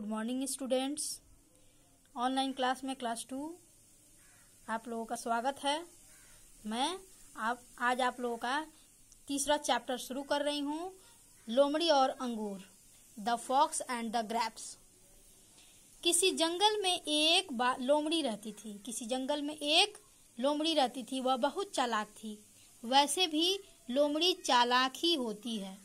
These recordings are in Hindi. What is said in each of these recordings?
good morning students online class में क्लास टू आप लोगों का स्वागत है मैं आप आज आप लोगों का तीसरा चैप्टर शुरू कर रही हूँ लोमड़ी और अंगूर the fox and the grapes किसी जंगल में एक लोमड़ी रहती थी किसी जंगल में एक लोमड़ी रहती थी वह बहुत चालाक थी वैसे भी लोमड़ी चालाक ही होती है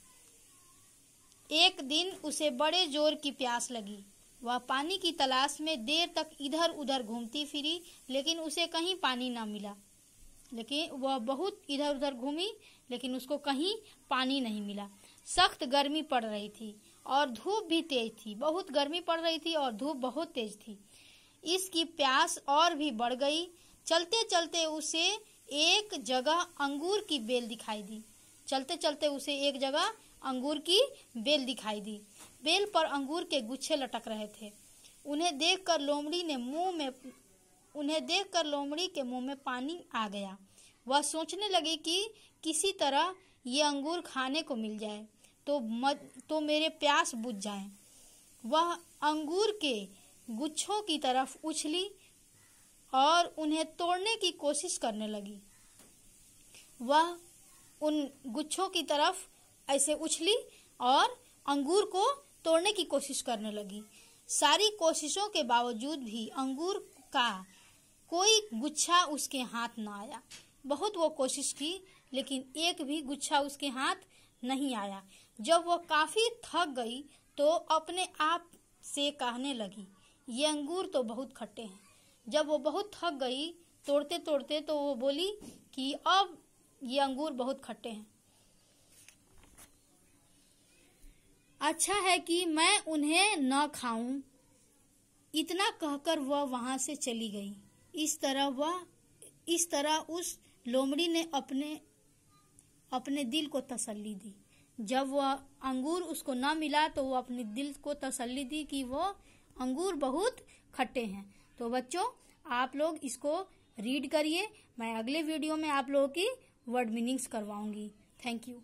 एक दिन उसे बड़े जोर की प्यास लगी वह पानी की तलाश में देर तक इधर उधर घूमती फिरी लेकिन उसे कहीं पानी ना मिला लेकिन वह बहुत इधर उधर घूमी लेकिन उसको कहीं पानी नहीं मिला सख्त गर्मी पड़ रही थी और धूप भी तेज थी बहुत गर्मी पड़ रही थी और धूप बहुत तेज थी इसकी प्यास और भी बढ़ गई चलते चलते उसे एक जगह अंगूर की बेल दिखाई दी चलते चलते उसे एक जगह अंगूर की बेल दिखाई दी बेल पर अंगूर के गुच्छे लटक रहे थे उन्हें देखकर लोमड़ी ने मुंह में उन्हें देखकर लोमड़ी के मुंह में पानी आ गया वह सोचने लगी कि किसी तरह ये अंगूर खाने को मिल जाए तो मत तो मेरे प्यास बुझ जाए वह अंगूर के गुच्छों की तरफ उछली और उन्हें तोड़ने की कोशिश करने लगी वह उन गुच्छों की तरफ ऐसे उछली और अंगूर को तोड़ने की कोशिश करने लगी सारी कोशिशों के बावजूद भी अंगूर का कोई गुच्छा उसके हाथ ना आया बहुत वो कोशिश की लेकिन एक भी गुच्छा उसके हाथ नहीं आया जब वो काफी थक गई तो अपने आप से कहने लगी ये अंगूर तो बहुत खट्टे हैं जब वो बहुत थक गई तोड़ते तोड़ते तो वो बोली कि अब ये अंगूर बहुत खट्टे हैं अच्छा है कि मैं उन्हें न खाऊं इतना कहकर वह वहां से चली गई इस तरह वह इस तरह उस लोमड़ी ने अपने अपने दिल को तसल्ली दी जब वह अंगूर उसको न मिला तो वह अपने दिल को तसल्ली दी कि वो अंगूर बहुत खट्टे हैं तो बच्चों आप लोग इसको रीड करिए मैं अगले वीडियो में आप लोगों की वर्ड मीनिंग्स करवाऊंगी थैंक यू